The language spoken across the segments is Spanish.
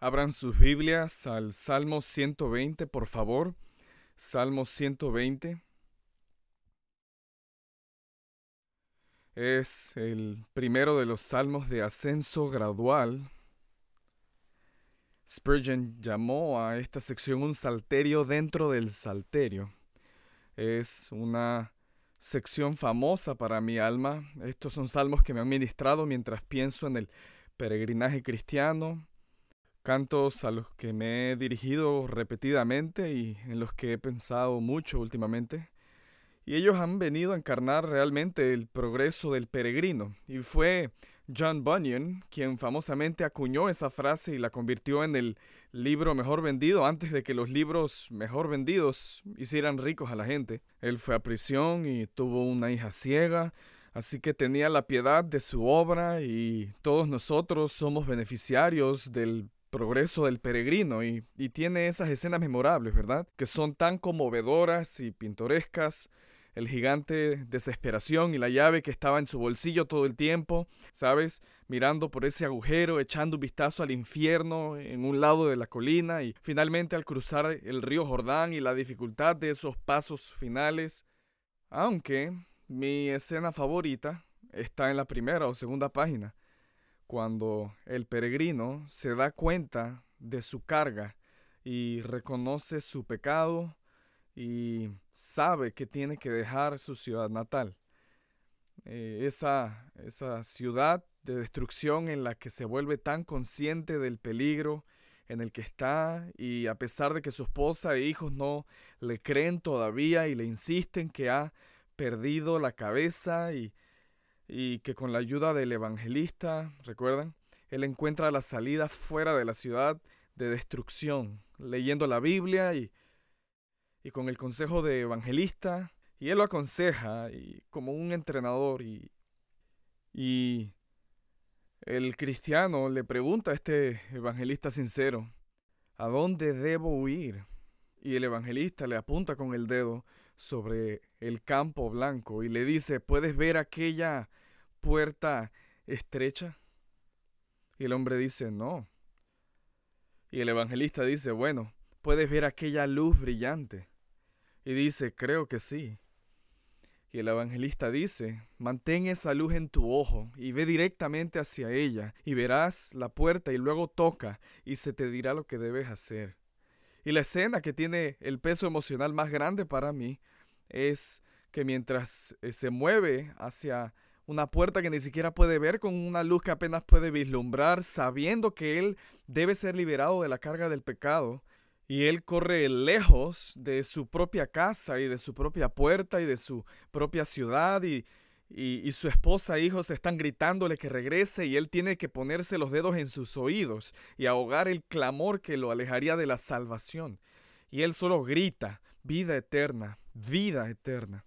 Abran sus Biblias al Salmo 120, por favor. Salmo 120. Es el primero de los salmos de ascenso gradual. Spurgeon llamó a esta sección un salterio dentro del salterio. Es una sección famosa para mi alma. Estos son salmos que me han ministrado mientras pienso en el peregrinaje cristiano, cantos a los que me he dirigido repetidamente y en los que he pensado mucho últimamente. Y ellos han venido a encarnar realmente el progreso del peregrino. Y fue John Bunyan quien famosamente acuñó esa frase y la convirtió en el libro mejor vendido antes de que los libros mejor vendidos hicieran ricos a la gente. Él fue a prisión y tuvo una hija ciega, Así que tenía la piedad de su obra y todos nosotros somos beneficiarios del progreso del peregrino y, tiene esas escenas memorables, ¿verdad? Que son tan conmovedoras y pintorescas. El gigante desesperación y la llave que estaba en su bolsillo todo el tiempo, ¿sabes? Mirando por ese agujero, echando un vistazo al infierno en un lado de la colina y finalmente al cruzar el río Jordán y la dificultad de esos pasos finales. Aunque mi escena favorita está en la primera o segunda página, cuando el peregrino se da cuenta de su carga y reconoce su pecado y sabe que tiene que dejar su ciudad natal. Eh, esa, esa ciudad de destrucción en la que se vuelve tan consciente del peligro en el que está y a pesar de que su esposa e hijos no le creen todavía y le insisten que ha perdido la cabeza y y que con la ayuda del evangelista, recuerdan, él encuentra la salida fuera de la ciudad de destrucción, leyendo la Biblia y, con el consejo de evangelista, y él lo aconseja como un entrenador y, y el cristiano le pregunta a este evangelista sincero, ¿a dónde debo huir? Y el evangelista le apunta con el dedo sobre el campo blanco y le dice, puedes ver aquella puerta estrecha? Y el hombre dice, no. Y el evangelista dice, bueno, ¿puedes ver aquella luz brillante? Y dice, creo que sí. Y el evangelista dice, mantén esa luz en tu ojo y ve directamente hacia ella y verás la puerta y luego toca y se te dirá lo que debes hacer. Y la escena que tiene el peso emocional más grande para mí es que mientras eh, se mueve hacia una puerta que ni siquiera puede ver, con una luz que apenas puede vislumbrar, sabiendo que él debe ser liberado de la carga del pecado. Y él corre lejos de su propia casa y de su propia puerta y de su propia ciudad y, su esposa e hijos están gritándole que regrese y él tiene que ponerse los dedos en sus oídos y ahogar el clamor que lo alejaría de la salvación. Y él solo grita, vida eterna, vida eterna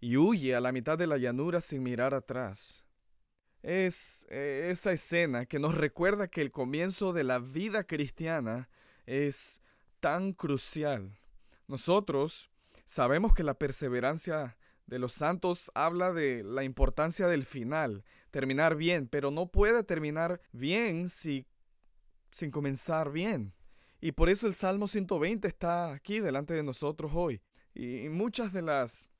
y huye a la mitad de la llanura sin mirar atrás. Es eh, esa escena que nos recuerda que el comienzo de la vida cristiana es tan crucial. Nosotros sabemos que la perseverancia de los santos habla de la importancia del final, terminar bien, pero no puede terminar bien si, sin comenzar bien. Y por eso el Salmo 120 está aquí delante de nosotros hoy. Y muchas de las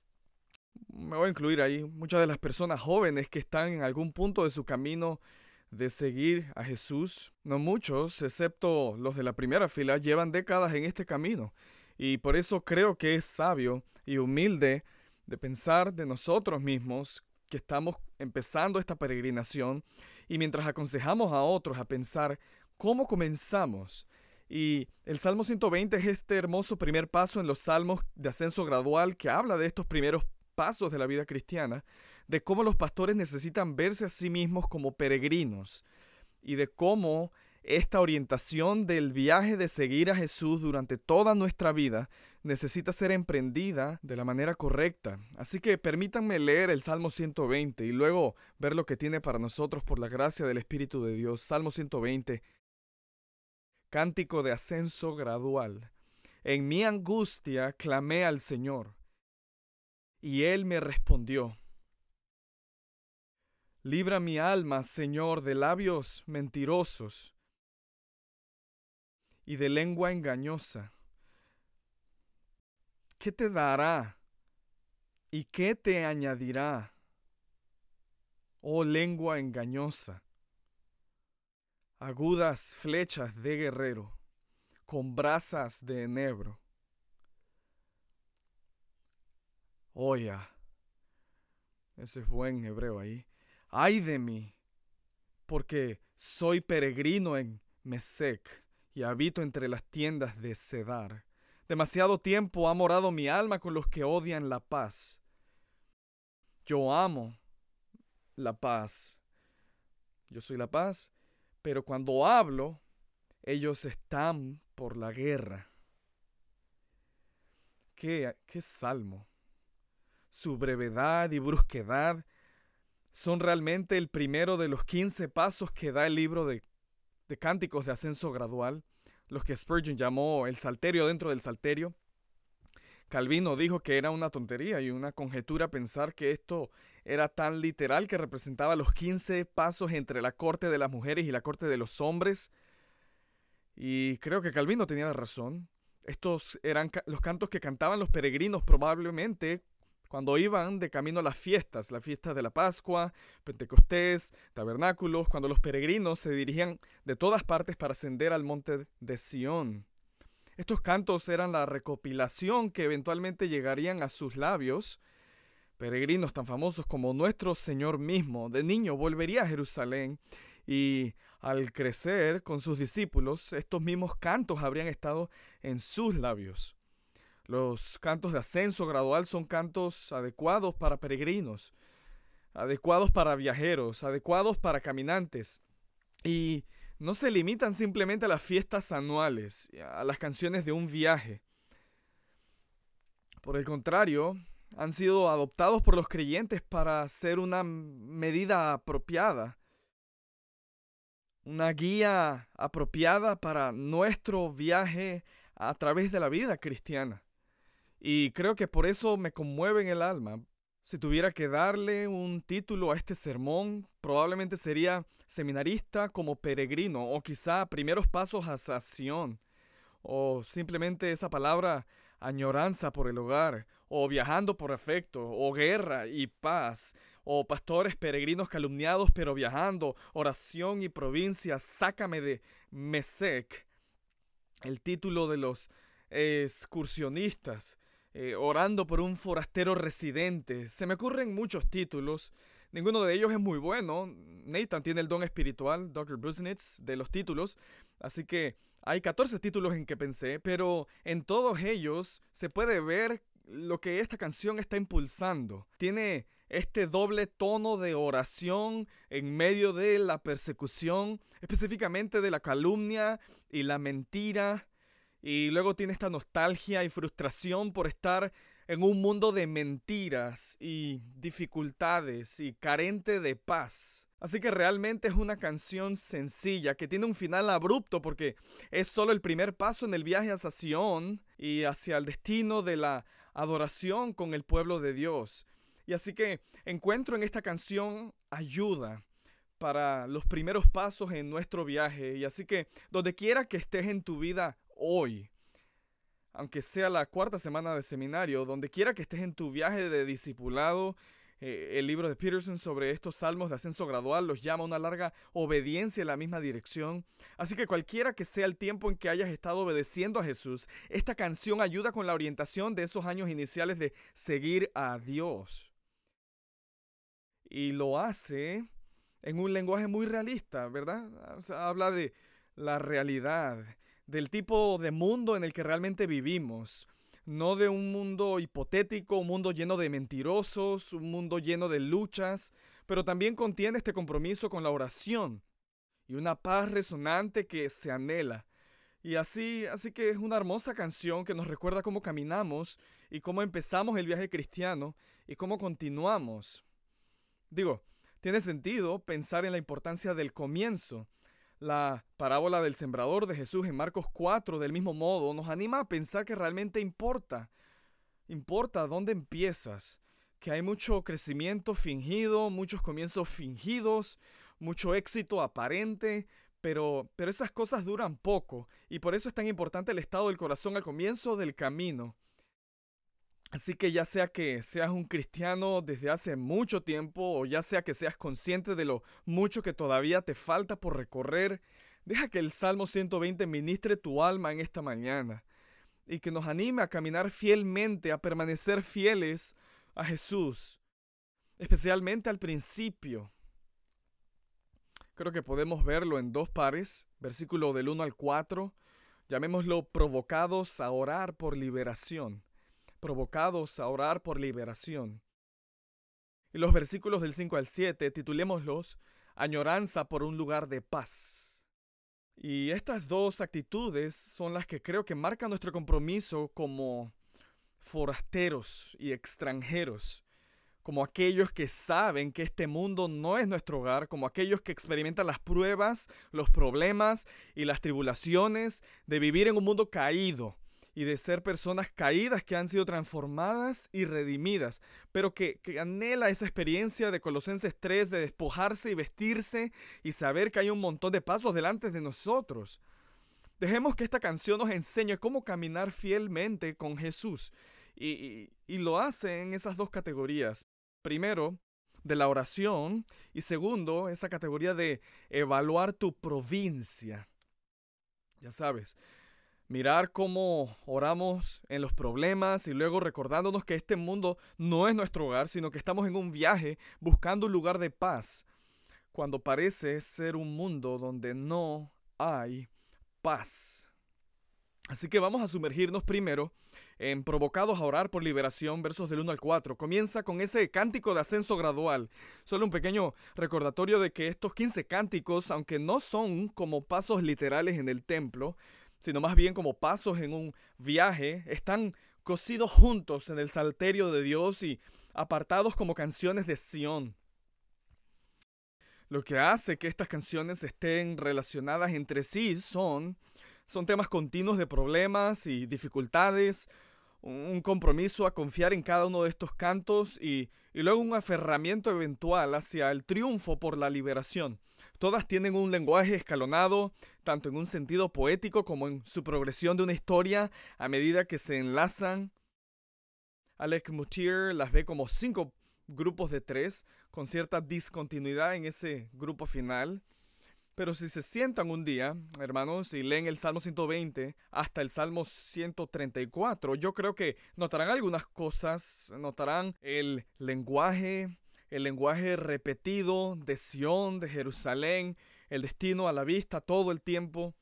me voy a incluir ahí, muchas de las personas jóvenes que están en algún punto de su camino de seguir a Jesús. No muchos, excepto los de la primera fila, llevan décadas en este camino. Y por eso creo que es sabio y humilde de pensar de nosotros mismos que estamos empezando esta peregrinación y mientras aconsejamos a otros a pensar cómo comenzamos. Y el Salmo 120 es este hermoso primer paso en los salmos de ascenso gradual que habla de estos primeros pasos de la vida cristiana, de cómo los pastores necesitan verse a sí mismos como peregrinos y de cómo esta orientación del viaje de seguir a Jesús durante toda nuestra vida necesita ser emprendida de la manera correcta. Así que permítanme leer el Salmo 120 y luego ver lo que tiene para nosotros por la gracia del Espíritu de Dios. Salmo 120, cántico de ascenso gradual. En mi angustia clamé al Señor y él me respondió, Libra mi alma, Señor, de labios mentirosos y de lengua engañosa. ¿Qué te dará y qué te añadirá, oh lengua engañosa? Agudas flechas de guerrero, con brasas de enebro. Oya, ese es buen hebreo ahí. Ay de mí, porque soy peregrino en Mesec y habito entre las tiendas de Sedar. Demasiado tiempo ha morado mi alma con los que odian la paz. Yo amo la paz. Yo soy la paz, pero cuando hablo, ellos están por la guerra. Qué, qué salmo su brevedad y brusquedad son realmente el primero de los 15 pasos que da el libro de, cánticos de ascenso gradual, los que Spurgeon llamó el salterio dentro del salterio. Calvino dijo que era una tontería y una conjetura pensar que esto era tan literal que representaba los 15 pasos entre la corte de las mujeres y la corte de los hombres. Y creo que Calvino tenía razón. Estos eran los cantos que cantaban los peregrinos probablemente cuando iban de camino a las fiestas, las fiestas de la Pascua, Pentecostés, tabernáculos, cuando los peregrinos se dirigían de todas partes para ascender al monte de Sión. Estos cantos eran la recopilación que eventualmente llegarían a sus labios. Peregrinos tan famosos como nuestro Señor mismo, de niño volvería a Jerusalén y al crecer con sus discípulos, estos mismos cantos habrían estado en sus labios. Los cantos de ascenso gradual son cantos adecuados para peregrinos, adecuados para viajeros, adecuados para caminantes. Y no se limitan simplemente a las fiestas anuales, a las canciones de un viaje. Por el contrario, han sido adoptados por los creyentes para ser una medida apropiada, una guía apropiada para nuestro viaje a través de la vida cristiana. Y creo que por eso me conmueve en el alma. Si tuviera que darle un título a este sermón, probablemente sería seminarista como peregrino o quizá primeros pasos a sación, o simplemente esa palabra añoranza por el hogar o viajando por afecto o guerra y paz o pastores peregrinos calumniados pero viajando oración y provincia sácame de Mesec el título de los excursionistas eh, orando por un forastero residente. Se me ocurren muchos títulos. Ninguno de ellos es muy bueno. Nathan tiene el don espiritual, Dr. Brusnitz de los títulos. Así que hay 14 títulos en que pensé, pero en todos ellos se puede ver lo que esta canción está impulsando. Tiene este doble tono de oración en medio de la persecución, específicamente de la calumnia y la mentira. Y luego tiene esta nostalgia y frustración por estar en un mundo de mentiras y dificultades y carente de paz. Así que realmente es una canción sencilla que tiene un final abrupto porque es solo el primer paso en el viaje hacia Sion y hacia el destino de la adoración con el pueblo de Dios. Y así que encuentro en esta canción ayuda para los primeros pasos en nuestro viaje. Y así que donde quiera que estés en tu vida hoy, aunque sea la cuarta semana de seminario, donde quiera que estés en tu viaje de discipulado, eh, el libro de Peterson sobre estos salmos de ascenso gradual los llama una larga obediencia en la misma dirección. Así que cualquiera que sea el tiempo en que hayas estado obedeciendo a Jesús, esta canción ayuda con la orientación de esos años iniciales de seguir a Dios. Y lo hace en un lenguaje muy realista, ¿verdad? habla de la realidad del tipo de mundo en el que realmente vivimos. No de un mundo hipotético, un mundo lleno de mentirosos, un mundo lleno de luchas, pero también contiene este compromiso con la oración y una paz resonante que se anhela. Y así, así que es una hermosa canción que nos recuerda cómo caminamos y cómo empezamos el viaje cristiano y cómo continuamos. Digo, tiene sentido pensar en la importancia del comienzo, la parábola del sembrador de Jesús en Marcos 4, del mismo modo, nos anima a pensar que realmente importa. Importa dónde empiezas, que hay mucho crecimiento fingido, muchos comienzos fingidos, mucho éxito aparente, pero, pero esas cosas duran poco y por eso es tan importante el estado del corazón al comienzo del camino. Así que ya sea que seas un cristiano desde hace mucho tiempo o ya sea que seas consciente de lo mucho que todavía te falta por recorrer, deja que el Salmo 120 ministre tu alma en esta mañana y que nos anime a caminar fielmente, a permanecer fieles a Jesús, especialmente al principio. Creo que podemos verlo en dos pares, versículo del 1 al 4, llamémoslo provocados a orar por liberación provocados a orar por liberación. Y los versículos del 5 al 7, titulémoslos Añoranza por un lugar de paz. Y estas dos actitudes son las que creo que marcan nuestro compromiso como forasteros y extranjeros, como aquellos que saben que este mundo no es nuestro hogar, como aquellos que experimentan las pruebas, los problemas y las tribulaciones de vivir en un mundo caído, y de ser personas caídas que han sido transformadas y redimidas, pero que, anhela esa experiencia de Colosenses 3 de despojarse y vestirse y saber que hay un montón de pasos delante de nosotros. Dejemos que esta canción nos enseñe cómo caminar fielmente con Jesús y lo hace en esas dos categorías. Primero, de la oración y segundo, esa categoría de evaluar tu provincia. Ya sabes, mirar cómo oramos en los problemas y luego recordándonos que este mundo no es nuestro hogar, sino que estamos en un viaje buscando un lugar de paz, cuando parece ser un mundo donde no hay paz. Así que vamos a sumergirnos primero en Provocados a orar por liberación, versos del 1 al 4. Comienza con ese cántico de ascenso gradual. Solo un pequeño recordatorio de que estos 15 cánticos, aunque no son como pasos literales en el templo, sino más bien como pasos en un viaje, están cosidos juntos en el salterio de Dios y apartados como canciones de Sión. Lo que hace que estas canciones estén relacionadas entre sí son, son temas continuos de problemas y dificultades, un compromiso a confiar en cada uno de estos cantos y, luego un aferramiento eventual hacia el triunfo por la liberación. Todas tienen un lenguaje escalonado, tanto en un sentido poético como en su progresión de una historia a medida que se enlazan. Alec Mutier las ve como cinco grupos de tres, con cierta discontinuidad en ese grupo final. Pero si se sientan un día, hermanos, y leen el Salmo 120 hasta el Salmo 134, yo creo que notarán algunas cosas, notarán el lenguaje, el lenguaje repetido de Sión, de Jerusalén, el destino a la vista todo el tiempo.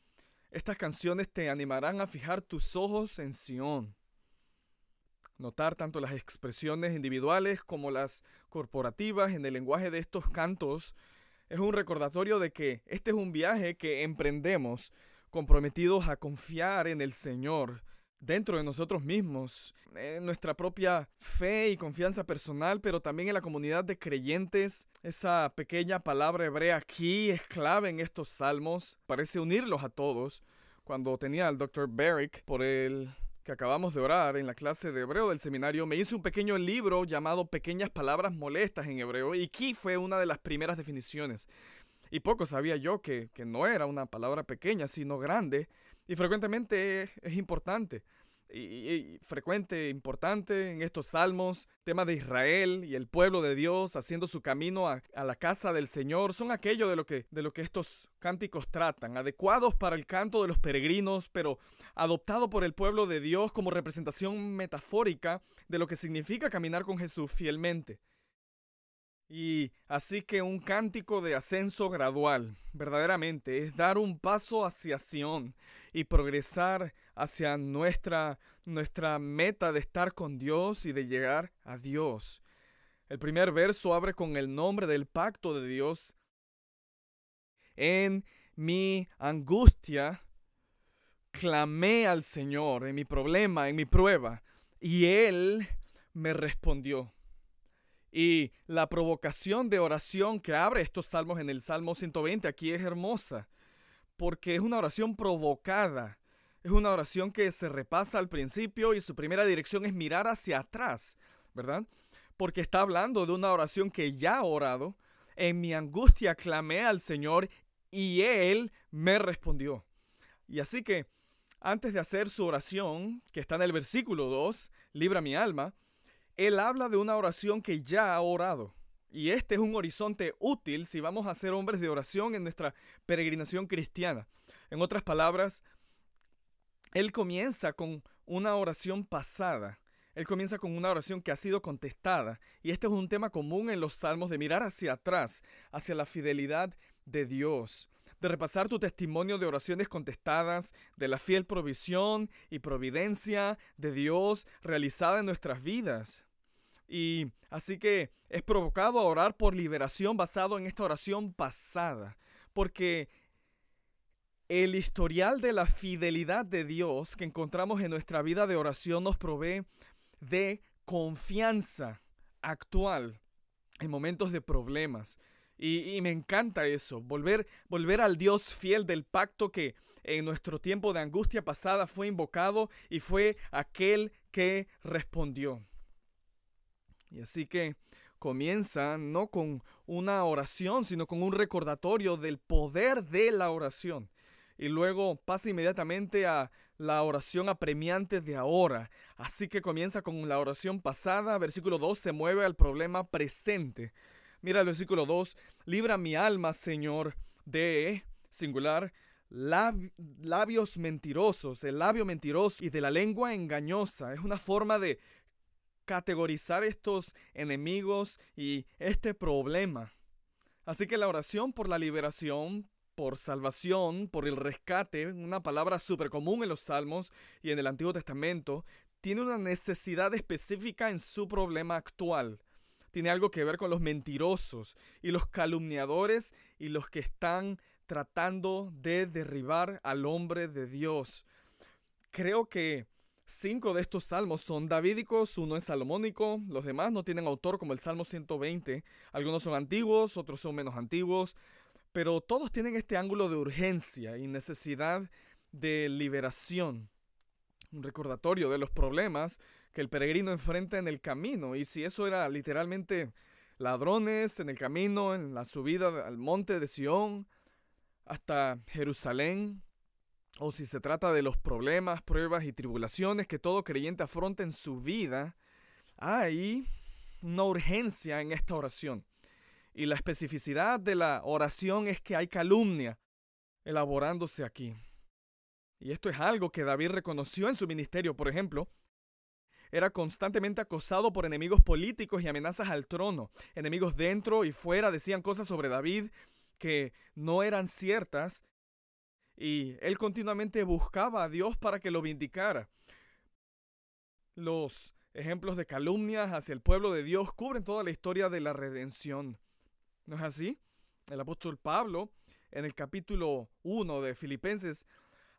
Estas canciones te animarán a fijar tus ojos en Sión. Notar tanto las expresiones individuales como las corporativas en el lenguaje de estos cantos es un recordatorio de que este es un viaje que emprendemos comprometidos a confiar en el Señor dentro de nosotros mismos, en nuestra propia fe y confianza personal, pero también en la comunidad de creyentes. Esa pequeña palabra hebrea aquí es clave en estos salmos, parece unirlos a todos. Cuando tenía al Dr. Barrick por el que acabamos de orar en la clase de hebreo del seminario, me hice un pequeño libro llamado Pequeñas Palabras Molestas en hebreo y aquí fue una de las primeras definiciones. Y poco sabía yo que no era una palabra pequeña, sino grande, y frecuentemente es importante y, frecuente, importante en estos salmos, tema de Israel y el pueblo de Dios haciendo su camino a, la casa del Señor, son aquello de lo, que, de lo que estos cánticos tratan, adecuados para el canto de los peregrinos, pero adoptado por el pueblo de Dios como representación metafórica de lo que significa caminar con Jesús fielmente. Y así que un cántico de ascenso gradual, verdaderamente, es dar un paso hacia Sión y progresar hacia nuestra, nuestra meta de estar con Dios y de llegar a Dios. El primer verso abre con el nombre del pacto de Dios. En mi angustia clamé al Señor, en mi problema, en mi prueba, y Él me respondió. Y la provocación de oración que abre estos salmos en el Salmo 120 aquí es hermosa, porque es una oración provocada. Es una oración que se repasa al principio y su primera dirección es mirar hacia atrás, ¿verdad? Porque está hablando de una oración que ya ha orado. En mi angustia clamé al Señor y Él me respondió. Y así que, antes de hacer su oración, que está en el versículo 2, libra mi alma, él habla de una oración que ya ha orado. Y este es un horizonte útil si vamos a ser hombres de oración en nuestra peregrinación cristiana. En otras palabras, Él comienza con una oración pasada. Él comienza con una oración que ha sido contestada. Y este es un tema común en los salmos de mirar hacia atrás, hacia la fidelidad de Dios de repasar tu testimonio de oraciones contestadas, de la fiel provisión y providencia de Dios realizada en nuestras vidas. Y así que es provocado a orar por liberación basado en esta oración pasada, porque el historial de la fidelidad de Dios que encontramos en nuestra vida de oración nos provee de confianza actual en momentos de problemas. Y, me encanta eso, volver, volver al Dios fiel del pacto que en nuestro tiempo de angustia pasada fue invocado y fue aquel que respondió. Y así que comienza no con una oración, sino con un recordatorio del poder de la oración. Y luego pasa inmediatamente a la oración apremiante de ahora. Así que comienza con la oración pasada, versículo 2 se mueve al problema presente. Mira el versículo 2, libra mi alma, Señor, de, singular, labios mentirosos, el labio mentiroso y de la lengua engañosa. Es una forma de categorizar estos enemigos y este problema. Así que la oración por la liberación, por salvación, por el rescate, una palabra súper común en los Salmos y en el Antiguo Testamento, tiene una necesidad específica en su problema actual. Tiene algo que ver con los mentirosos y los calumniadores y los que están tratando de derribar al hombre de Dios. Creo que Cinco de estos salmos son davídicos, uno es salomónico, los demás no tienen autor como el Salmo 120. Algunos son antiguos, otros son menos antiguos, pero todos tienen este ángulo de urgencia y necesidad de liberación. Un recordatorio de los problemas que el peregrino enfrenta en el camino. Y si eso era literalmente ladrones en el camino, en la subida al monte de Sión, hasta Jerusalén, o si se trata de los problemas, pruebas y tribulaciones que todo creyente afronta en su vida, hay una urgencia en esta oración. Y la especificidad de la oración es que hay calumnia elaborándose aquí. Y esto es algo que David reconoció en su ministerio, por ejemplo. Era constantemente acosado por enemigos políticos y amenazas al trono. Enemigos dentro y fuera decían cosas sobre David que no eran ciertas y él continuamente buscaba a Dios para que lo vindicara. Los ejemplos de calumnias hacia el pueblo de Dios cubren toda la historia de la redención. ¿No es así? El apóstol Pablo, en el capítulo 1 de Filipenses,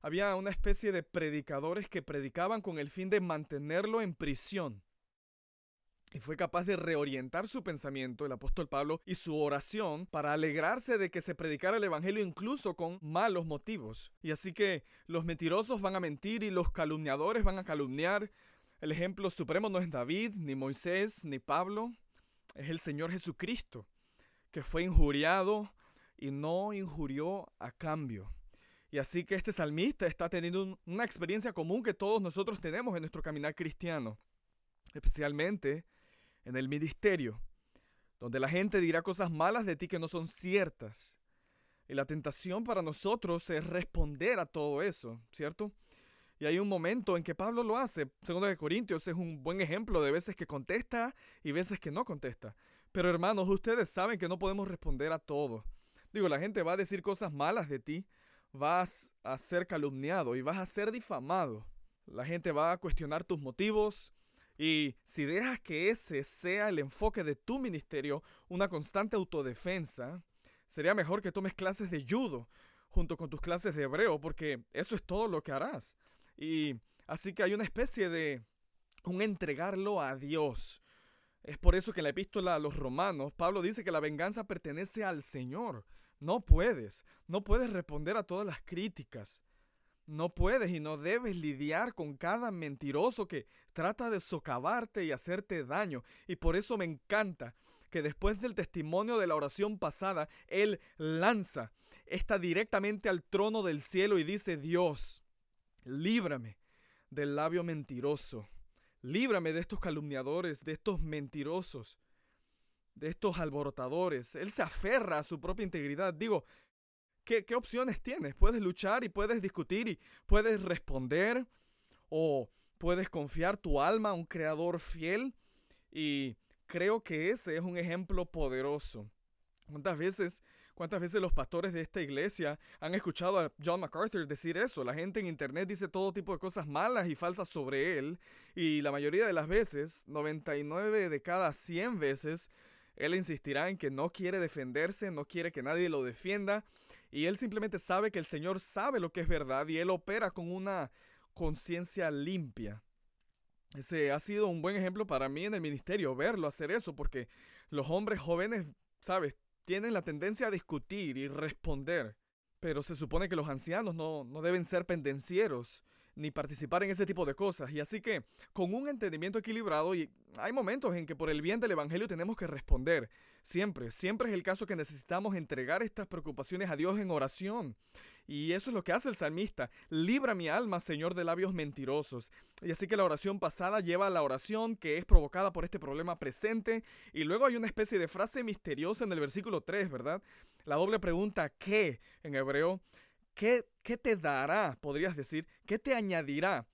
había una especie de predicadores que predicaban con el fin de mantenerlo en prisión y fue capaz de reorientar su pensamiento, el apóstol Pablo, y su oración para alegrarse de que se predicara el Evangelio incluso con malos motivos. Y así que los mentirosos van a mentir y los calumniadores van a calumniar. El ejemplo supremo no es David, ni Moisés, ni Pablo, es el Señor Jesucristo, que fue injuriado y no injurió a cambio. Y así que este salmista está teniendo una experiencia común que todos nosotros tenemos en nuestro caminar cristiano, especialmente en el ministerio, donde la gente dirá cosas malas de ti que no son ciertas. Y la tentación para nosotros es responder a todo eso, ¿cierto? Y hay un momento en que Pablo lo hace. Segundo de Corintios es un buen ejemplo de veces que contesta y veces que no contesta. Pero hermanos, ustedes saben que no podemos responder a todo. Digo, la gente va a decir cosas malas de ti, vas a ser calumniado y vas a ser difamado. La gente va a cuestionar tus motivos, y si dejas que ese sea el enfoque de tu ministerio, una constante autodefensa, sería mejor que tomes clases de judo junto con tus clases de hebreo, porque eso es todo lo que harás. Y así que hay una especie de un entregarlo a Dios. Es por eso que en la epístola a los romanos, Pablo dice que la venganza pertenece al Señor. No puedes, no puedes responder a todas las críticas. No puedes y no debes lidiar con cada mentiroso que trata de socavarte y hacerte daño. Y por eso me encanta que después del testimonio de la oración pasada, Él lanza esta directamente al trono del cielo y dice, Dios, líbrame del labio mentiroso. Líbrame de estos calumniadores, de estos mentirosos, de estos alborotadores. Él se aferra a su propia integridad. Digo, ¿Qué, opciones tienes? Puedes luchar y puedes discutir y puedes responder o puedes confiar tu alma a un creador fiel y creo que ese es un ejemplo poderoso. ¿Cuántas veces, cuántas veces los pastores de esta iglesia han escuchado a John MacArthur decir eso? La gente en internet dice todo tipo de cosas malas y falsas sobre él y la mayoría de las veces, 99 de cada 100 veces, él insistirá en que no quiere defenderse, no quiere que nadie lo defienda y él simplemente sabe que el Señor sabe lo que es verdad y él opera con una conciencia limpia. Ese ha sido un buen ejemplo para mí en el ministerio, verlo hacer eso, porque los hombres jóvenes, ¿sabes? Tienen la tendencia a discutir y responder, pero se supone que los ancianos no, deben ser pendencieros ni participar en ese tipo de cosas. Y así que, con un entendimiento equilibrado, y hay momentos en que por el bien del Evangelio tenemos que responder. Siempre, siempre es el caso que necesitamos entregar estas preocupaciones a Dios en oración. Y eso es lo que hace el salmista. Libra mi alma, Señor, de labios mentirosos. Y así que la oración pasada lleva a la oración que es provocada por este problema presente. Y luego hay una especie de frase misteriosa en el versículo 3, ¿verdad? La doble pregunta, ¿qué? en hebreo ¿Qué, te dará, podrías decir? ¿Qué te añadirá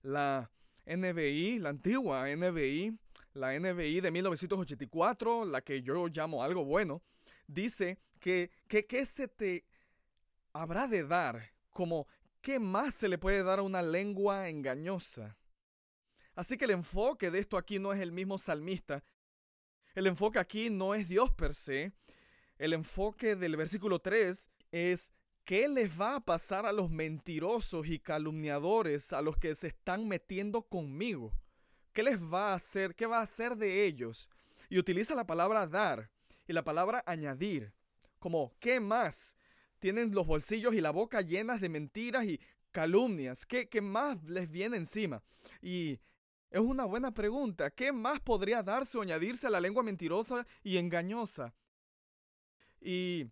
la NBI, la antigua NBI, la NBI de 1984, la que yo llamo algo bueno, dice que, qué se te habrá de dar, como qué más se le puede dar a una lengua engañosa. Así que el enfoque de esto aquí no es el mismo salmista. El enfoque aquí no es Dios per se. El enfoque del versículo 3 es ¿Qué les va a pasar a los mentirosos y calumniadores, a los que se están metiendo conmigo? ¿Qué les va a hacer? ¿Qué va a hacer de ellos? Y utiliza la palabra dar y la palabra añadir, como ¿qué más? Tienen los bolsillos y la boca llenas de mentiras y calumnias. ¿Qué, qué más les viene encima? Y es una buena pregunta. ¿Qué más podría darse o añadirse a la lengua mentirosa y engañosa? Y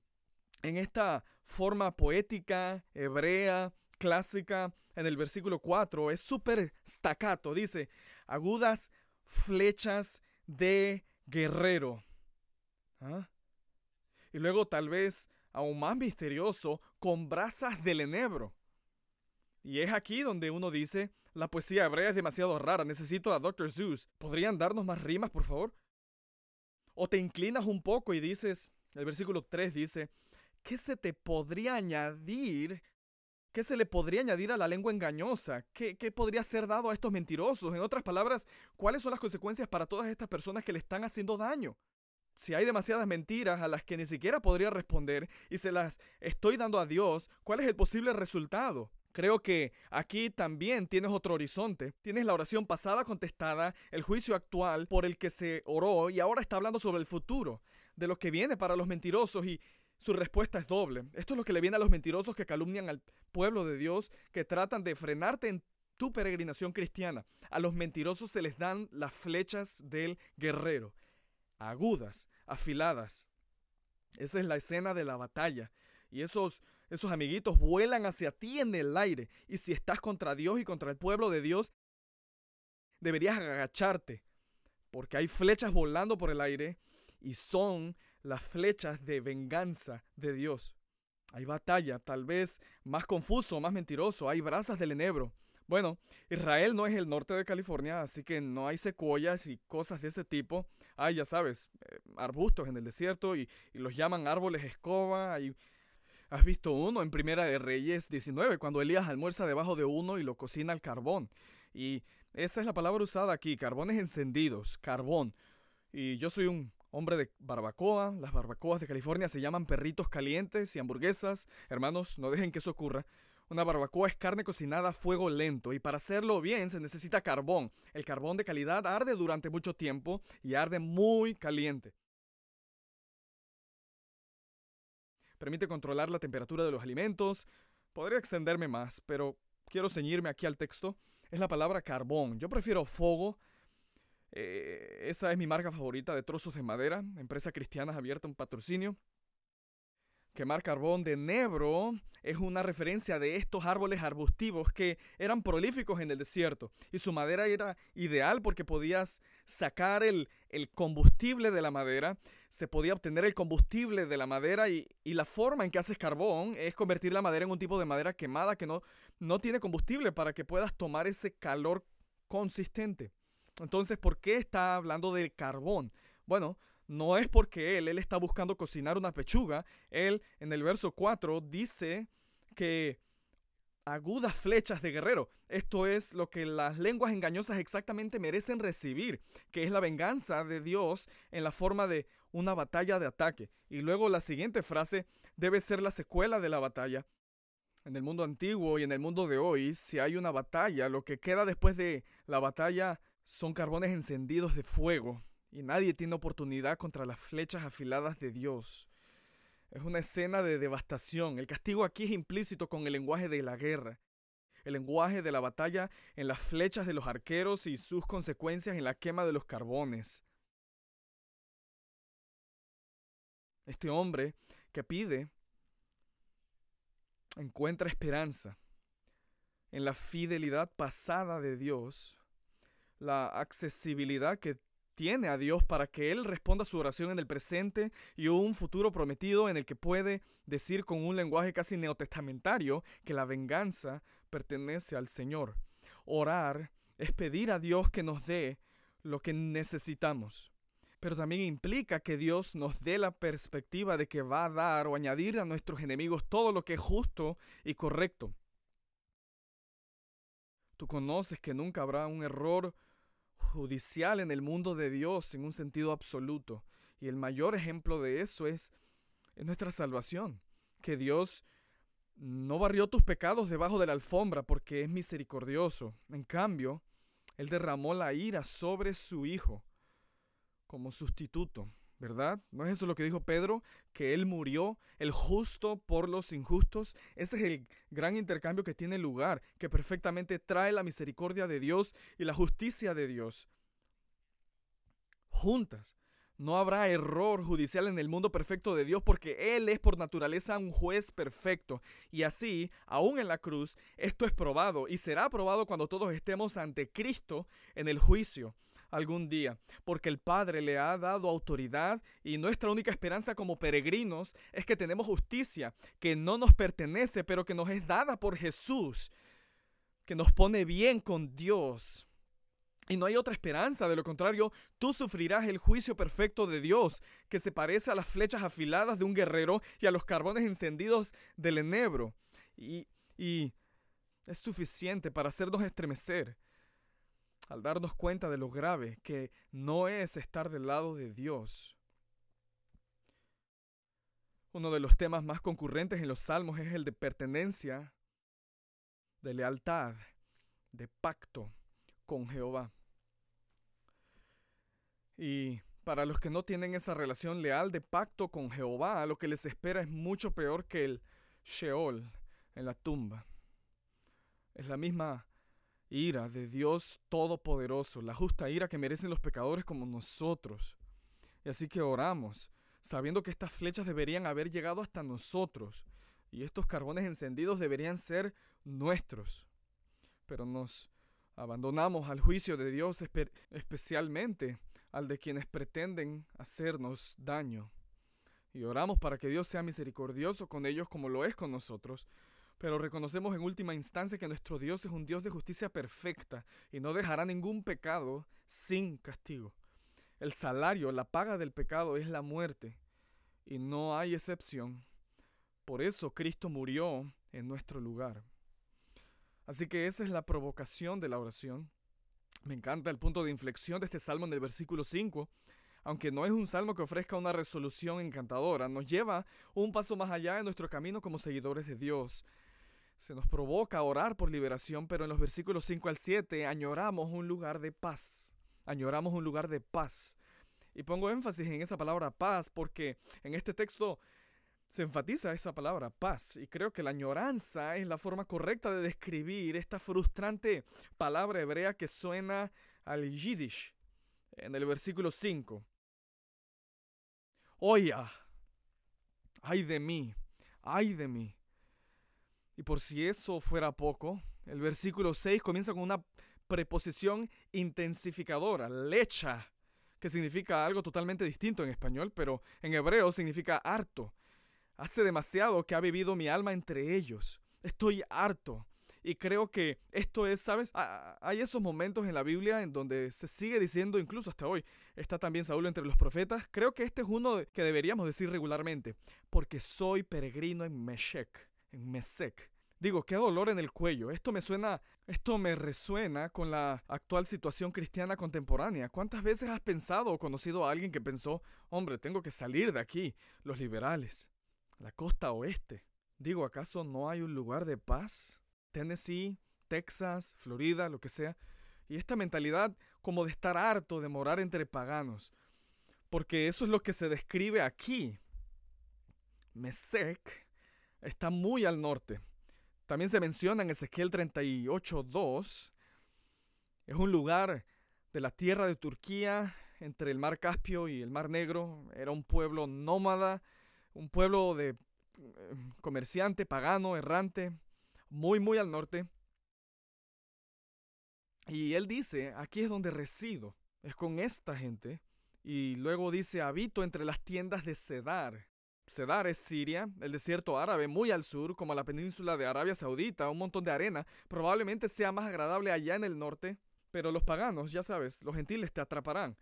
en esta forma poética, hebrea, clásica, en el versículo 4, es súper staccato, dice, agudas flechas de guerrero. ¿ah? Y luego tal vez aún más misterioso, con brasas del enebro. Y es aquí donde uno dice, la poesía hebrea es demasiado rara, necesito a Dr. Zeus. ¿Podrían darnos más rimas, por favor? O te inclinas un poco y dices, el versículo 3 dice, ¿qué se te podría añadir? ¿Qué se le podría añadir a la lengua engañosa? ¿Qué, ¿Qué, podría ser dado a estos mentirosos? En otras palabras, ¿cuáles son las consecuencias para todas estas personas que le están haciendo daño? Si hay demasiadas mentiras a las que ni siquiera podría responder y se las estoy dando a Dios, ¿cuál es el posible resultado? Creo que aquí también tienes otro horizonte. Tienes la oración pasada contestada, el juicio actual por el que se oró y ahora está hablando sobre el futuro, de lo que viene para los mentirosos y, su respuesta es doble. Esto es lo que le viene a los mentirosos que calumnian al pueblo de Dios, que tratan de frenarte en tu peregrinación cristiana. A los mentirosos se les dan las flechas del guerrero, agudas, afiladas. Esa es la escena de la batalla. Y esos, esos amiguitos vuelan hacia ti en el aire. Y si estás contra Dios y contra el pueblo de Dios, deberías agacharte, porque hay flechas volando por el aire y son las flechas de venganza de Dios. Hay batalla, tal vez más confuso, más mentiroso, hay brasas del enebro. Bueno, Israel no es el norte de California, así que no hay secuoyas y cosas de ese tipo. Hay, ya sabes, eh, arbustos en el desierto y, los llaman árboles escoba. Y, ¿Has visto uno en Primera de Reyes 19, cuando Elías almuerza debajo de uno y lo cocina al carbón? Y esa es la palabra usada aquí, carbones encendidos, carbón. Y yo soy un hombre de barbacoa. Las barbacoas de California se llaman perritos calientes y hamburguesas. Hermanos, no dejen que eso ocurra. Una barbacoa es carne cocinada a fuego lento y para hacerlo bien se necesita carbón. El carbón de calidad arde durante mucho tiempo y arde muy caliente. Permite controlar la temperatura de los alimentos. Podría extenderme más, pero quiero ceñirme aquí al texto. Es la palabra carbón. Yo prefiero fuego eh, esa es mi marca favorita de trozos de madera, empresa cristiana abierta un patrocinio. Quemar carbón de Nebro es una referencia de estos árboles arbustivos que eran prolíficos en el desierto y su madera era ideal porque podías sacar el, combustible de la madera, se podía obtener el combustible de la madera y, la forma en que haces carbón es convertir la madera en un tipo de madera quemada que no tiene combustible para que puedas tomar ese calor consistente. Entonces, ¿por qué está hablando del carbón? Bueno, no es porque él, él está buscando cocinar una pechuga. Él en el verso 4 dice que agudas flechas de guerrero. Esto es lo que las lenguas engañosas exactamente merecen recibir, que es la venganza de Dios en la forma de una batalla de ataque. Y luego la siguiente frase debe ser la secuela de la batalla. En el mundo antiguo y en el mundo de hoy, si hay una batalla, lo que queda después de la batalla son carbones encendidos de fuego y nadie tiene oportunidad contra las flechas afiladas de Dios. Es una escena de devastación. El castigo aquí es implícito con el lenguaje de la guerra, el lenguaje de la batalla en las flechas de los arqueros y sus consecuencias en la quema de los carbones. Este hombre que pide encuentra esperanza en la fidelidad pasada de Dios la accesibilidad que tiene a Dios para que Él responda a su oración en el presente y un futuro prometido en el que puede decir con un lenguaje casi neotestamentario que la venganza pertenece al Señor. Orar es pedir a Dios que nos dé lo que necesitamos, pero también implica que Dios nos dé la perspectiva de que va a dar o añadir a nuestros enemigos todo lo que es justo y correcto. Tú conoces que nunca habrá un error judicial en el mundo de Dios en un sentido absoluto. Y el mayor ejemplo de eso es, nuestra salvación, que Dios no barrió tus pecados debajo de la alfombra porque es misericordioso. En cambio, Él derramó la ira sobre su Hijo como sustituto ¿verdad? ¿No es eso lo que dijo Pedro? Que Él murió, el justo por los injustos. Ese es el gran intercambio que tiene lugar, que perfectamente trae la misericordia de Dios y la justicia de Dios. Juntas. No habrá error judicial en el mundo perfecto de Dios porque Él es por naturaleza un juez perfecto. Y así, aún en la cruz, esto es probado y será probado cuando todos estemos ante Cristo en el juicio algún día, porque el Padre le ha dado autoridad y nuestra única esperanza como peregrinos es que tenemos justicia que no nos pertenece, pero que nos es dada por Jesús, que nos pone bien con Dios. Y no hay otra esperanza, de lo contrario, tú sufrirás el juicio perfecto de Dios, que se parece a las flechas afiladas de un guerrero y a los carbones encendidos del enebro. Y, y es suficiente para hacernos estremecer al darnos cuenta de lo grave que no es estar del lado de Dios. Uno de los temas más concurrentes en los salmos es el de pertenencia, de lealtad, de pacto con Jehová. Y para los que no tienen esa relación leal de pacto con Jehová, lo que les espera es mucho peor que el Sheol en la tumba. Es la misma ira de Dios Todopoderoso, la justa ira que merecen los pecadores como nosotros. Y así que oramos, sabiendo que estas flechas deberían haber llegado hasta nosotros, y estos carbones encendidos deberían ser nuestros. Pero nos abandonamos al juicio de Dios, especialmente al de quienes pretenden hacernos daño. Y oramos para que Dios sea misericordioso con ellos como lo es con nosotros, pero reconocemos en última instancia que nuestro Dios es un Dios de justicia perfecta y no dejará ningún pecado sin castigo. El salario, la paga del pecado es la muerte y no hay excepción. Por eso Cristo murió en nuestro lugar. Así que esa es la provocación de la oración. Me encanta el punto de inflexión de este salmo en el versículo 5. Aunque no es un salmo que ofrezca una resolución encantadora, nos lleva un paso más allá en nuestro camino como seguidores de Dios. Se nos provoca orar por liberación, pero en los versículos 5 al 7 añoramos un lugar de paz. Añoramos un lugar de paz. Y pongo énfasis en esa palabra paz porque en este texto se enfatiza esa palabra paz. Y creo que la añoranza es la forma correcta de describir esta frustrante palabra hebrea que suena al yiddish en el versículo 5. Oya, ay de mí, ay de mí. Y por si eso fuera poco, el versículo 6 comienza con una preposición intensificadora, lecha, que significa algo totalmente distinto en español, pero en hebreo significa harto. Hace demasiado que ha vivido mi alma entre ellos. Estoy harto. Y creo que esto es, ¿sabes? Ah, ah, hay esos momentos en la Biblia en donde se sigue diciendo, incluso hasta hoy, está también Saúl entre los profetas. Creo que este es uno que deberíamos decir regularmente, porque soy peregrino en Meshech. Me Mesec. Digo, qué dolor en el cuello. Esto me suena, esto me resuena con la actual situación cristiana contemporánea. ¿Cuántas veces has pensado o conocido a alguien que pensó, hombre, tengo que salir de aquí, los liberales, la costa oeste? Digo, ¿acaso no hay un lugar de paz? Tennessee, Texas, Florida, lo que sea. Y esta mentalidad como de estar harto de morar entre paganos. Porque eso es lo que se describe aquí. Mesec está muy al norte. También se menciona en Ezequiel 38.2, es un lugar de la tierra de Turquía, entre el mar Caspio y el mar Negro. Era un pueblo nómada, un pueblo de eh, comerciante, pagano, errante, muy, muy al norte. Y él dice, aquí es donde resido, es con esta gente. Y luego dice, habito entre las tiendas de Cedar. Cedar es Siria, el desierto árabe muy al sur, como la península de Arabia Saudita, un montón de arena. Probablemente sea más agradable allá en el norte, pero los paganos, ya sabes, los gentiles te atraparán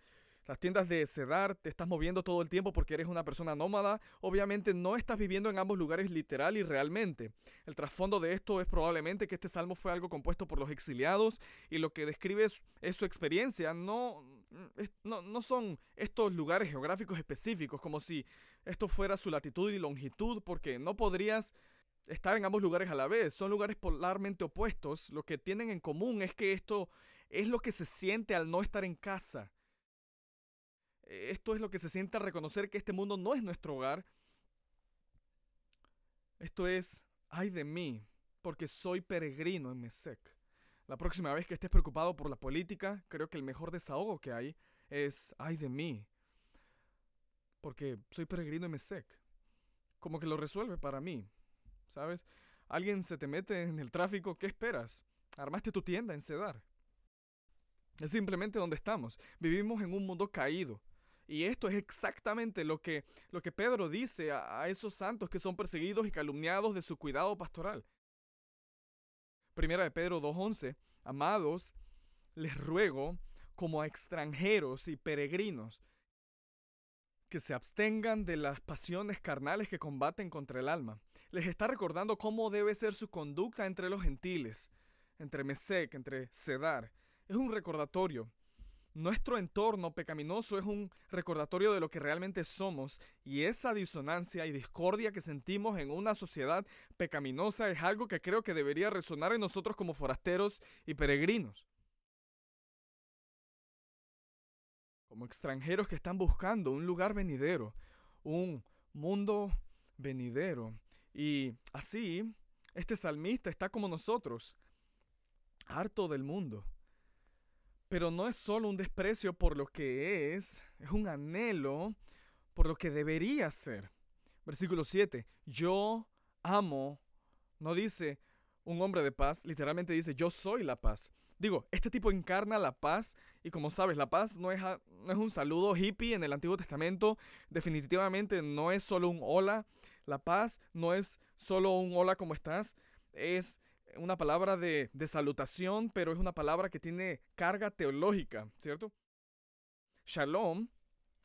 las tiendas de sedar, te estás moviendo todo el tiempo porque eres una persona nómada, obviamente no estás viviendo en ambos lugares literal y realmente. El trasfondo de esto es probablemente que este salmo fue algo compuesto por los exiliados y lo que describe es, su experiencia, no, no, no son estos lugares geográficos específicos, como si esto fuera su latitud y longitud, porque no podrías estar en ambos lugares a la vez. Son lugares polarmente opuestos. Lo que tienen en común es que esto es lo que se siente al no estar en casa. Eh, esto es lo que se siente reconocer que este mundo no es nuestro hogar. Esto es, ay de mí, porque soy peregrino en Mesec. La próxima vez que estés preocupado por la política, creo que el mejor desahogo que hay es, ay de mí, porque soy peregrino en Mesec. Como que lo resuelve para mí, ¿sabes? Alguien se te mete en el tráfico, ¿qué esperas? Armaste tu tienda en Sedar. Es simplemente donde estamos. Vivimos en un mundo caído. Y esto es exactamente lo que, lo que Pedro dice a, esos santos que son perseguidos y calumniados de su cuidado pastoral. Primera de Pedro 2.11, amados, les ruego como a extranjeros y peregrinos que se abstengan de las pasiones carnales que combaten contra el alma. Les está recordando cómo debe ser su conducta entre los gentiles, entre Mesec, entre Sedar. Es un recordatorio nuestro entorno pecaminoso es un recordatorio de lo que realmente somos y esa disonancia y discordia que sentimos en una sociedad pecaminosa es algo que creo que debería resonar en nosotros como forasteros y peregrinos. Como extranjeros que están buscando un lugar venidero, un mundo venidero. Y así, este salmista está como nosotros, harto del mundo pero no es solo un desprecio por lo que es, es un anhelo por lo que debería ser. Versículo 7, yo amo, no dice un hombre de paz, literalmente dice yo soy la paz. Digo, este tipo encarna la paz y como sabes, la paz no es, es un saludo hippie en el Antiguo Testamento, definitivamente no es solo un hola, la paz no es solo un hola como estás, es una palabra de, de salutación, pero es una palabra que tiene carga teológica, ¿cierto? Shalom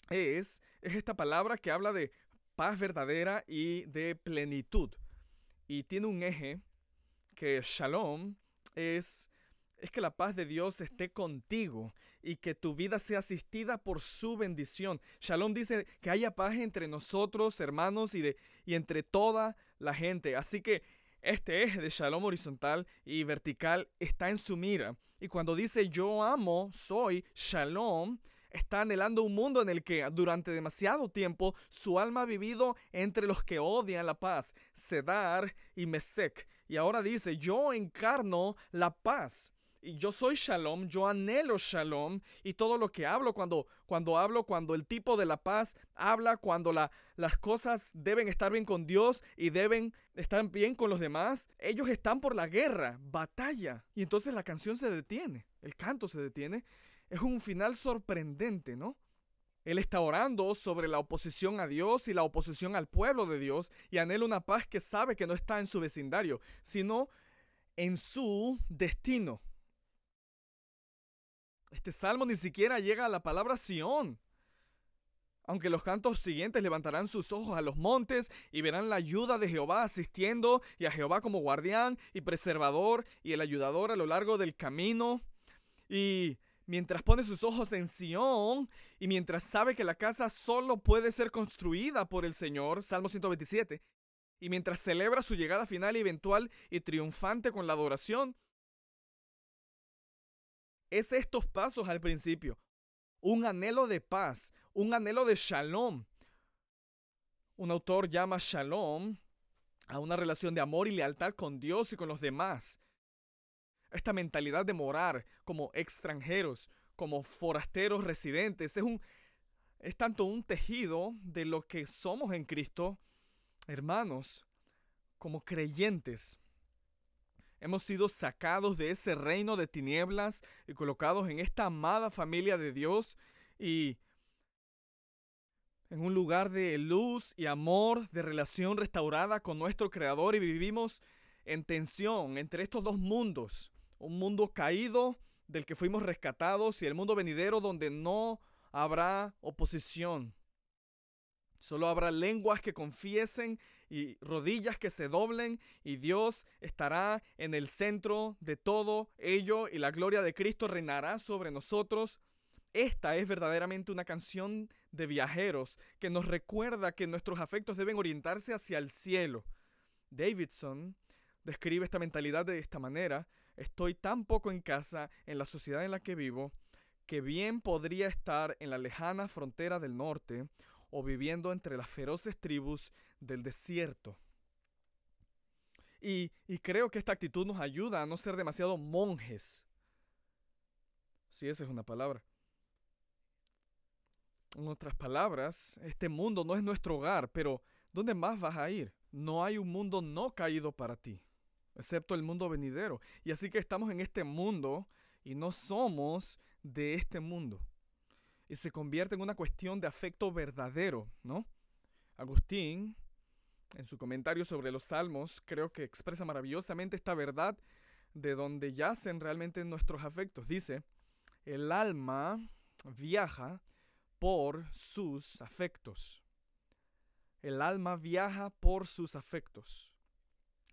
es, es esta palabra que habla de paz verdadera y de plenitud. Y tiene un eje que shalom es, es que la paz de Dios esté contigo y que tu vida sea asistida por su bendición. Shalom dice que haya paz entre nosotros, hermanos, y, de, y entre toda la gente. Así que este eje de shalom horizontal y vertical está en su mira. Y cuando dice yo amo, soy shalom, está anhelando un mundo en el que durante demasiado tiempo su alma ha vivido entre los que odian la paz, Sedar y Mesek. Y ahora dice, yo encarno la paz y yo soy shalom, yo anhelo shalom y todo lo que hablo cuando, cuando hablo, cuando el tipo de la paz habla, cuando la, las cosas deben estar bien con Dios y deben estar bien con los demás, ellos están por la guerra, batalla. Y entonces la canción se detiene, el canto se detiene. Es un final sorprendente, ¿no? Él está orando sobre la oposición a Dios y la oposición al pueblo de Dios y anhela una paz que sabe que no está en su vecindario, sino en su destino, este salmo ni siquiera llega a la palabra Sión. Aunque los cantos siguientes levantarán sus ojos a los montes y verán la ayuda de Jehová asistiendo y a Jehová como guardián y preservador y el ayudador a lo largo del camino. Y mientras pone sus ojos en Sión y mientras sabe que la casa solo puede ser construida por el Señor, Salmo 127, y mientras celebra su llegada final y eventual y triunfante con la adoración, es estos pasos al principio. Un anhelo de paz, un anhelo de shalom. Un autor llama shalom a una relación de amor y lealtad con Dios y con los demás. Esta mentalidad de morar como extranjeros, como forasteros residentes, es, es tanto un tejido de lo que somos en Cristo, hermanos, como creyentes. Hemos sido sacados de ese reino de tinieblas y colocados en esta amada familia de Dios y en un lugar de luz y amor, de relación restaurada con nuestro Creador y vivimos en tensión entre estos dos mundos. Un mundo caído del que fuimos rescatados y el mundo venidero donde no habrá oposición. Solo habrá lenguas que confiesen y rodillas que se doblen y Dios estará en el centro de todo ello y la gloria de Cristo reinará sobre nosotros. Esta es verdaderamente una canción de viajeros que nos recuerda que nuestros afectos deben orientarse hacia el cielo. Davidson describe esta mentalidad de esta manera. Estoy tan poco en casa, en la sociedad en la que vivo, que bien podría estar en la lejana frontera del norte o viviendo entre las feroces tribus del desierto. Y, creo que esta actitud nos ayuda a no ser demasiado monjes. Si esa es una palabra. En otras palabras, este mundo no es nuestro hogar, pero ¿dónde más vas a ir? No hay un mundo no caído para ti, excepto el mundo venidero. Y así que estamos en este mundo y no somos de este mundo y se convierte en una cuestión de afecto verdadero, ¿no? Agustín, en su comentario sobre los salmos, creo que expresa maravillosamente esta verdad de donde yacen realmente nuestros afectos. Dice, el alma viaja por sus afectos. El alma viaja por sus afectos.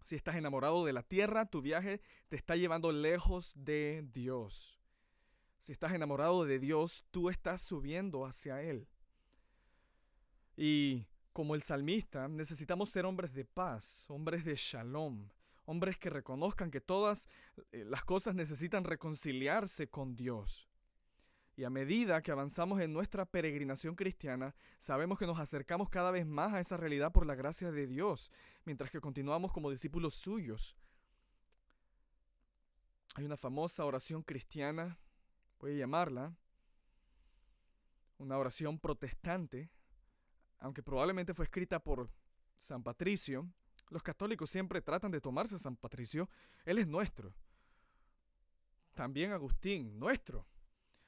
Si estás enamorado de la tierra, tu viaje te está llevando lejos de Dios. Si estás enamorado de Dios, tú estás subiendo hacia Él. Y como el salmista, necesitamos ser hombres de paz, hombres de shalom, hombres que reconozcan que todas eh, las cosas necesitan reconciliarse con Dios. Y a medida que avanzamos en nuestra peregrinación cristiana, sabemos que nos acercamos cada vez más a esa realidad por la gracia de Dios, mientras que continuamos como discípulos suyos. Hay una famosa oración cristiana Voy a llamarla, una oración protestante, aunque probablemente fue escrita por San Patricio. Los católicos siempre tratan de tomarse a San Patricio, él es nuestro. También Agustín, nuestro.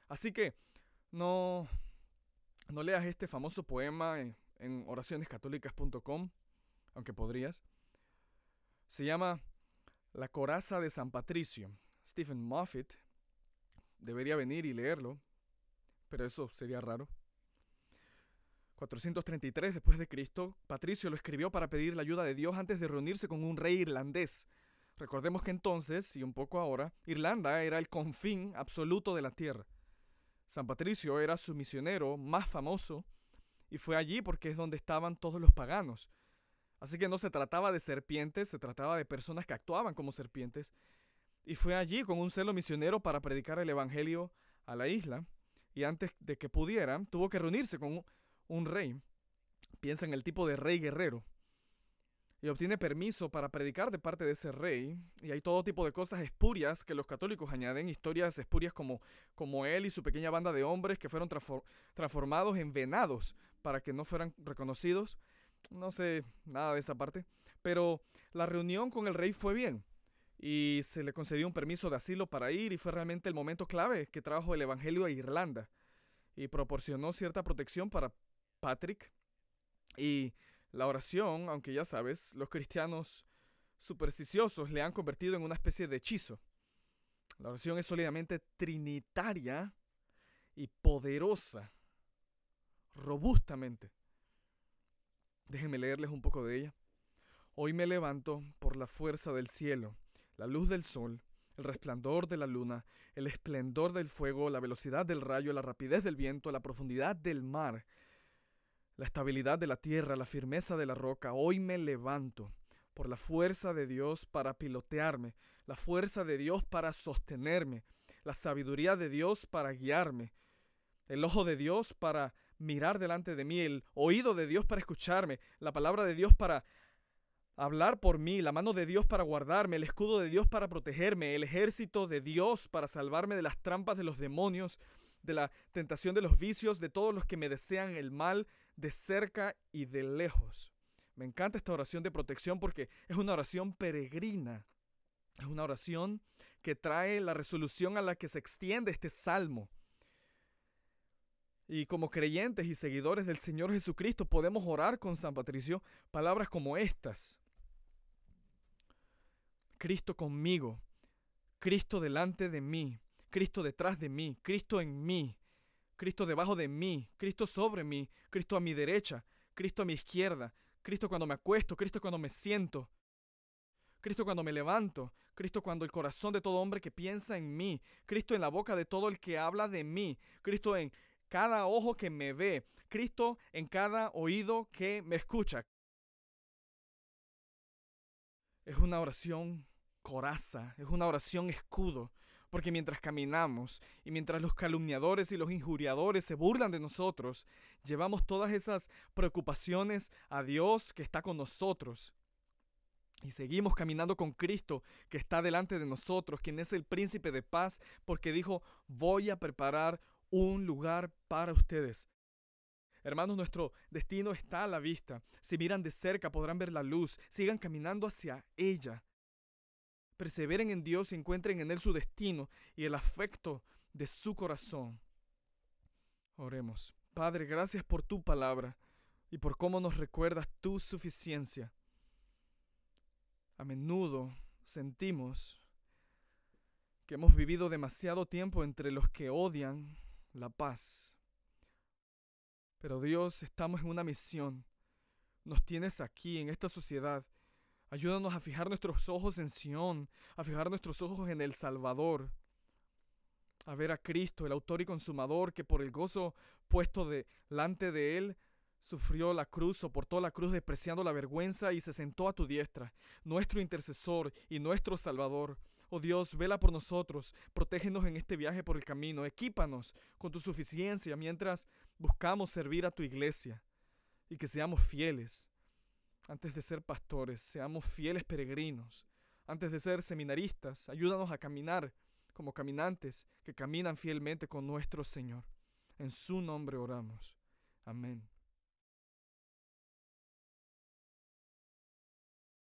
Así que no, no leas este famoso poema en, en oracionescatólicas.com, aunque podrías. Se llama La coraza de San Patricio. Stephen Moffitt debería venir y leerlo, pero eso sería raro. 433 después de Cristo, Patricio lo escribió para pedir la ayuda de Dios antes de reunirse con un rey irlandés. Recordemos que entonces, y un poco ahora, Irlanda era el confín absoluto de la tierra. San Patricio era su misionero más famoso y fue allí porque es donde estaban todos los paganos. Así que no se trataba de serpientes, se trataba de personas que actuaban como serpientes y fue allí con un celo misionero para predicar el Evangelio a la isla. Y antes de que pudieran tuvo que reunirse con un rey. Piensa en el tipo de rey guerrero. Y obtiene permiso para predicar de parte de ese rey. Y hay todo tipo de cosas espurias que los católicos añaden, historias espurias como, como él y su pequeña banda de hombres que fueron transformados en venados para que no fueran reconocidos. No sé nada de esa parte. Pero la reunión con el rey fue bien y se le concedió un permiso de asilo para ir y fue realmente el momento clave que trajo el Evangelio a Irlanda y proporcionó cierta protección para Patrick. Y la oración, aunque ya sabes, los cristianos supersticiosos le han convertido en una especie de hechizo. La oración es sólidamente trinitaria y poderosa, robustamente. Déjenme leerles un poco de ella. Hoy me levanto por la fuerza del cielo la luz del sol, el resplandor de la luna, el esplendor del fuego, la velocidad del rayo, la rapidez del viento, la profundidad del mar, la estabilidad de la tierra, la firmeza de la roca. Hoy me levanto por la fuerza de Dios para pilotearme, la fuerza de Dios para sostenerme, la sabiduría de Dios para guiarme, el ojo de Dios para mirar delante de mí, el oído de Dios para escucharme, la palabra de Dios para hablar por mí, la mano de Dios para guardarme, el escudo de Dios para protegerme, el ejército de Dios para salvarme de las trampas de los demonios, de la tentación de los vicios, de todos los que me desean el mal de cerca y de lejos. Me encanta esta oración de protección porque es una oración peregrina. Es una oración que trae la resolución a la que se extiende este salmo. Y como creyentes y seguidores del Señor Jesucristo podemos orar con San Patricio palabras como estas. Cristo conmigo, Cristo delante de mí, Cristo detrás de mí, Cristo en mí, Cristo debajo de mí, Cristo sobre mí, Cristo a mi derecha, Cristo a mi izquierda, Cristo cuando me acuesto, Cristo cuando me siento, Cristo cuando me levanto, Cristo cuando el corazón de todo hombre que piensa en mí, Cristo en la boca de todo el que habla de mí, Cristo en cada ojo que me ve, Cristo en cada oído que me escucha, es una oración coraza, es una oración escudo, porque mientras caminamos y mientras los calumniadores y los injuriadores se burlan de nosotros, llevamos todas esas preocupaciones a Dios que está con nosotros. Y seguimos caminando con Cristo que está delante de nosotros, quien es el príncipe de paz, porque dijo, voy a preparar un lugar para ustedes. Hermanos, nuestro destino está a la vista. Si miran de cerca podrán ver la luz. Sigan caminando hacia ella. Perseveren en Dios y encuentren en Él su destino y el afecto de su corazón. Oremos. Padre, gracias por tu palabra y por cómo nos recuerdas tu suficiencia. A menudo sentimos que hemos vivido demasiado tiempo entre los que odian la paz pero Dios, estamos en una misión. Nos tienes aquí, en esta sociedad. Ayúdanos a fijar nuestros ojos en Sión, a fijar nuestros ojos en el Salvador, a ver a Cristo, el autor y consumador, que por el gozo puesto delante de él, sufrió la cruz, soportó la cruz despreciando la vergüenza y se sentó a tu diestra, nuestro intercesor y nuestro Salvador. Oh Dios, vela por nosotros, protégenos en este viaje por el camino, equípanos con tu suficiencia mientras buscamos servir a tu iglesia y que seamos fieles. Antes de ser pastores, seamos fieles peregrinos. Antes de ser seminaristas, ayúdanos a caminar como caminantes que caminan fielmente con nuestro Señor. En su nombre oramos. Amén.